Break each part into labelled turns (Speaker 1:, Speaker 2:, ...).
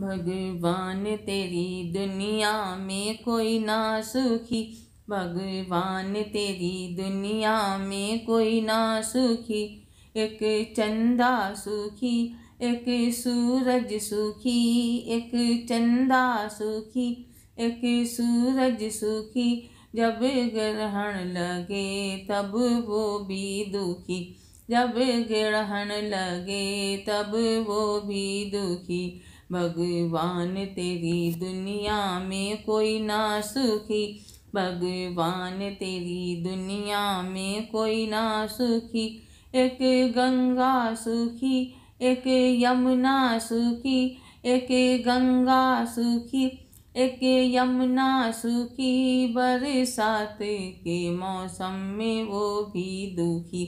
Speaker 1: भगवान तेरी दुनिया में कोई ना सुखी भगवान तेरी दुनिया में कोई ना सुखी एक चंदा सुखी एक सूरज सुखी एक चंदा सुखी एक सूरज सुखी जब ग्रहण लगे तब वो भी दुखी जब ग्रहण लगे तब वो भी दुखी भगवान तेरी दुनिया में कोई ना सुखी भगवान तेरी दुनिया में कोई ना सुखी एक गंगा सुखी एक यमुना सुखी एक गंगा सुखी एक यमुना सुखी बरसात के मौसम में वो भी दुखी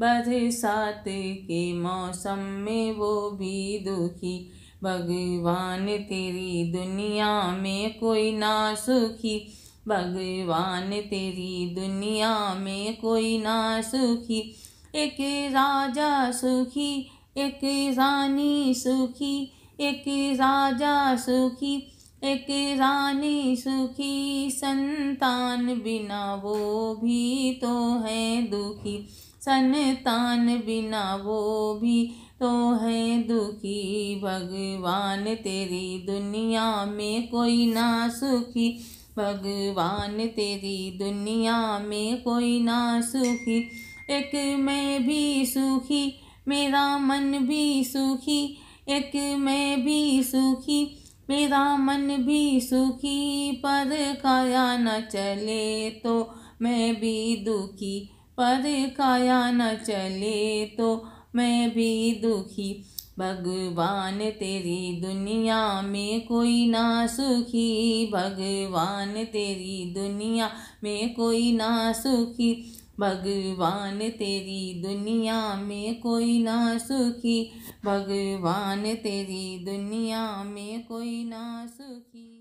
Speaker 1: बरसात के मौसम में वो भी दुखी भगवान तेरी दुनिया में कोई ना सुखी भगवान तेरी दुनिया में कोई ना सुखी एक राजा सुखी एक रानी सुखी एक राजा सुखी एक रानी सुखी संतान बिना वो भी तो है दुखी संतान बिना वो भी तो है दुखी भगवान तेरी दुनिया में कोई ना सुखी भगवान तेरी दुनिया में कोई ना सुखी एक मैं भी सुखी मेरा मन भी सुखी एक मैं भी सुखी मेरा मन भी सुखी पर काया न चले तो मैं भी दुखी पर काया न चले तो मैं भी दुखी भगवान तेरी दुनिया में कोई ना सुखी भगवान तेरी दुनिया में कोई ना सुखी भगवान तेरी दुनिया में कोई ना सुखी भगवान तेरी दुनिया में कोई ना सुखी